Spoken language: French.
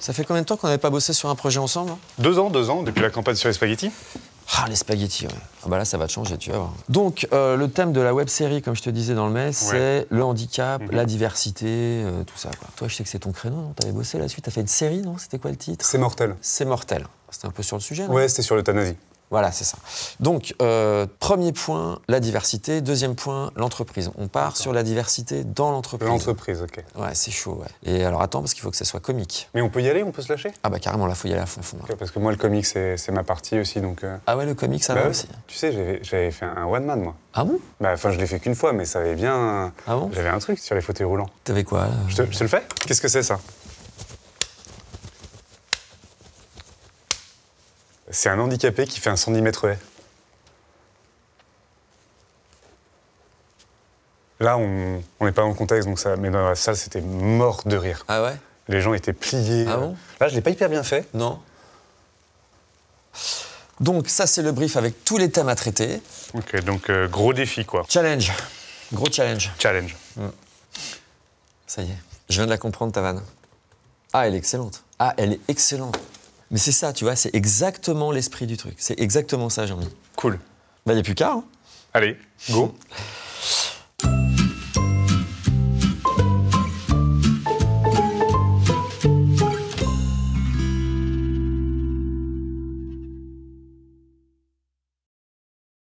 Ça fait combien de temps qu'on n'avait pas bossé sur un projet ensemble hein Deux ans, deux ans, depuis la campagne sur les spaghettis. Ah, les spaghettis, ouais. Ah, bah là, ça va te changer, tu vas voir. Donc, euh, le thème de la web série, comme je te disais dans le mail, c'est le handicap, mhm. la diversité, euh, tout ça. Toi, je sais que c'est ton créneau, non T'avais bossé là-dessus, t'as fait une série, non C'était quoi le titre C'est mortel. C'est mortel. C'était un peu sur le sujet, non Ouais, c'était sur l'euthanasie. Voilà, c'est ça. Donc, euh, premier point, la diversité. Deuxième point, l'entreprise. On part sur la diversité dans l'entreprise. L'entreprise, ok. Ouais, c'est chaud, ouais. Et alors, attends, parce qu'il faut que ça soit comique. Mais on peut y aller, on peut se lâcher Ah bah carrément, là, faut y aller à fond, fond. Hein. parce que moi, le comique, c'est ma partie aussi, donc... Euh. Ah ouais, le comique, ça bah va aussi. Tu sais, j'avais fait un one-man, moi. Ah bon Bah, enfin, je l'ai fait qu'une fois, mais ça avait bien... Ah bon J'avais un truc sur les fauteuils roulants. T'avais quoi euh je je te le fais Qu'est-ce que c'est, ça C'est un handicapé qui fait un 110 Là, on n'est pas dans le contexte, donc ça, mais dans la salle, c'était mort de rire. Ah ouais Les gens étaient pliés. Ah bon Là, je l'ai pas hyper bien fait. Non. Donc, ça, c'est le brief avec tous les thèmes à traiter. Ok, donc euh, gros défi, quoi. Challenge. Gros challenge. Challenge. Mm. Ça y est. Je viens de la comprendre, ta vanne. Ah, elle est excellente. Ah, elle est excellente. Mais c'est ça, tu vois, c'est exactement l'esprit du truc. C'est exactement ça, Jean-Mi. Cool. Bah, il n'y a plus qu'à. Hein. Allez, go.